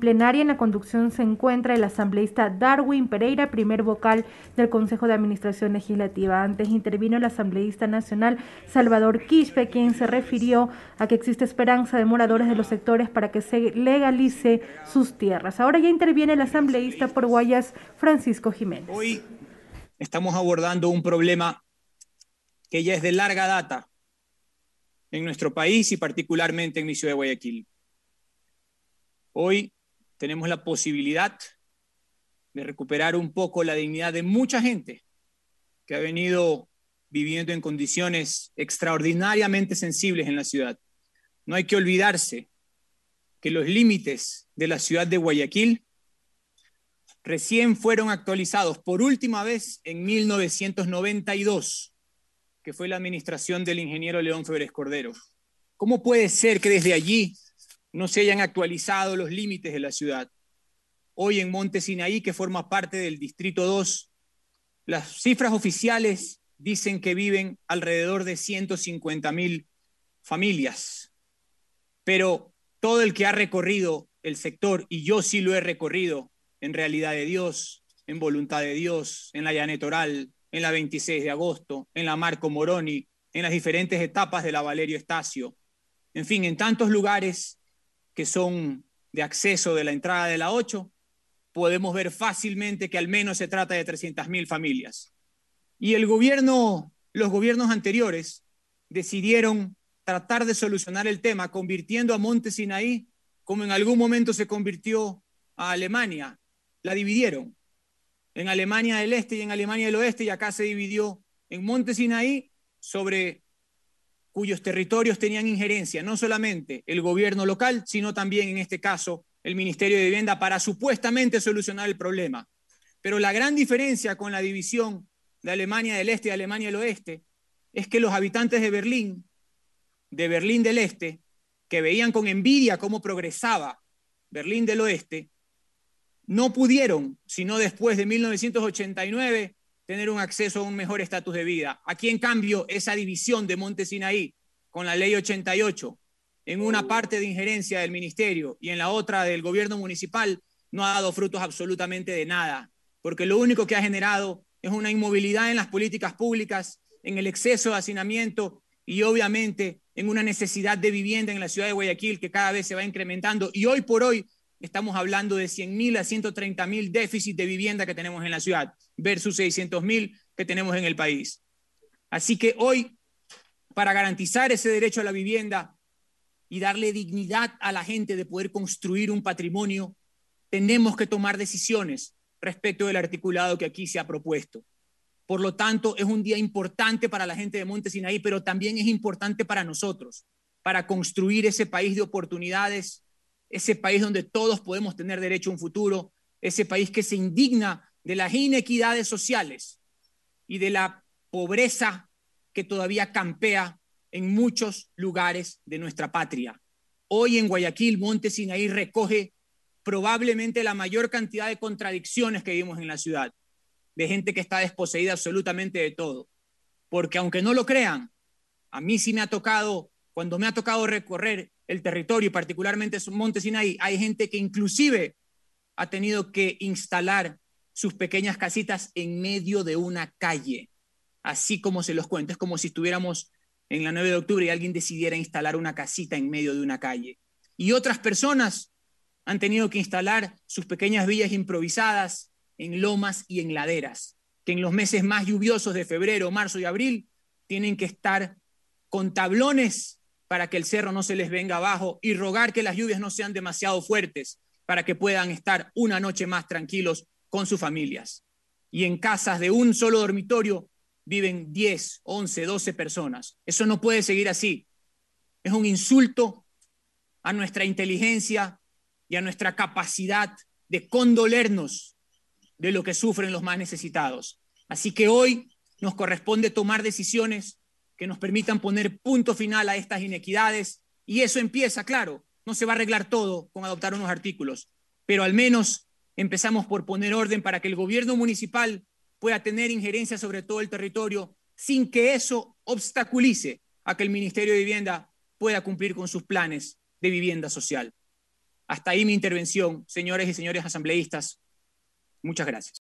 plenaria. En la conducción se encuentra el asambleísta Darwin Pereira, primer vocal del Consejo de Administración Legislativa. Antes intervino el asambleísta nacional Salvador Quispe, quien se refirió a que existe esperanza de moradores de los sectores para que se legalice sus tierras. Ahora ya interviene el asambleísta por Guayas Francisco Jiménez. Hoy estamos abordando un problema que ya es de larga data en nuestro país y particularmente en mi ciudad de Guayaquil Hoy tenemos la posibilidad de recuperar un poco la dignidad de mucha gente que ha venido viviendo en condiciones extraordinariamente sensibles en la ciudad. No hay que olvidarse que los límites de la ciudad de Guayaquil recién fueron actualizados por última vez en 1992, que fue la administración del ingeniero León Febres Cordero. ¿Cómo puede ser que desde allí no se hayan actualizado los límites de la ciudad. Hoy en Monte Sinaí, que forma parte del Distrito 2, las cifras oficiales dicen que viven alrededor de 150 mil familias. Pero todo el que ha recorrido el sector, y yo sí lo he recorrido, en realidad de Dios, en voluntad de Dios, en la Oral, en la 26 de agosto, en la Marco Moroni, en las diferentes etapas de la Valerio Estacio, en fin, en tantos lugares que son de acceso de la entrada de la 8, podemos ver fácilmente que al menos se trata de 300.000 familias. Y el gobierno, los gobiernos anteriores decidieron tratar de solucionar el tema convirtiendo a Monte Sinaí como en algún momento se convirtió a Alemania. La dividieron en Alemania del Este y en Alemania del Oeste y acá se dividió en Monte Sinaí sobre cuyos territorios tenían injerencia, no solamente el gobierno local, sino también, en este caso, el Ministerio de Vivienda, para supuestamente solucionar el problema. Pero la gran diferencia con la división de Alemania del Este y de Alemania del Oeste es que los habitantes de Berlín, de Berlín del Este, que veían con envidia cómo progresaba Berlín del Oeste, no pudieron, sino después de 1989, tener un acceso a un mejor estatus de vida. Aquí, en cambio, esa división de Monte Sinaí con la ley 88, en una parte de injerencia del ministerio y en la otra del gobierno municipal, no ha dado frutos absolutamente de nada, porque lo único que ha generado es una inmovilidad en las políticas públicas, en el exceso de hacinamiento y obviamente en una necesidad de vivienda en la ciudad de Guayaquil que cada vez se va incrementando y hoy por hoy estamos hablando de 100.000 a 130.000 déficit de vivienda que tenemos en la ciudad versus 600.000 que tenemos en el país. Así que hoy, para garantizar ese derecho a la vivienda y darle dignidad a la gente de poder construir un patrimonio, tenemos que tomar decisiones respecto del articulado que aquí se ha propuesto. Por lo tanto, es un día importante para la gente de Montesinaí, pero también es importante para nosotros, para construir ese país de oportunidades, ese país donde todos podemos tener derecho a un futuro, ese país que se indigna de las inequidades sociales y de la pobreza que todavía campea en muchos lugares de nuestra patria. Hoy en Guayaquil, Monte Sinaí recoge probablemente la mayor cantidad de contradicciones que vimos en la ciudad, de gente que está desposeída absolutamente de todo. Porque aunque no lo crean, a mí sí me ha tocado, cuando me ha tocado recorrer el territorio, y particularmente Monte Sinaí, hay gente que inclusive ha tenido que instalar sus pequeñas casitas en medio de una calle, así como se los cuento. Es como si estuviéramos en la 9 de octubre y alguien decidiera instalar una casita en medio de una calle. Y otras personas han tenido que instalar sus pequeñas villas improvisadas en lomas y en laderas, que en los meses más lluviosos de febrero, marzo y abril tienen que estar con tablones para que el cerro no se les venga abajo y rogar que las lluvias no sean demasiado fuertes para que puedan estar una noche más tranquilos con sus familias. Y en casas de un solo dormitorio viven 10, 11, 12 personas. Eso no puede seguir así. Es un insulto a nuestra inteligencia y a nuestra capacidad de condolernos de lo que sufren los más necesitados. Así que hoy nos corresponde tomar decisiones que nos permitan poner punto final a estas inequidades. Y eso empieza, claro, no se va a arreglar todo con adoptar unos artículos, pero al menos empezamos por poner orden para que el gobierno municipal pueda tener injerencia sobre todo el territorio sin que eso obstaculice a que el Ministerio de Vivienda pueda cumplir con sus planes de vivienda social. Hasta ahí mi intervención, señores y señores asambleístas. Muchas gracias.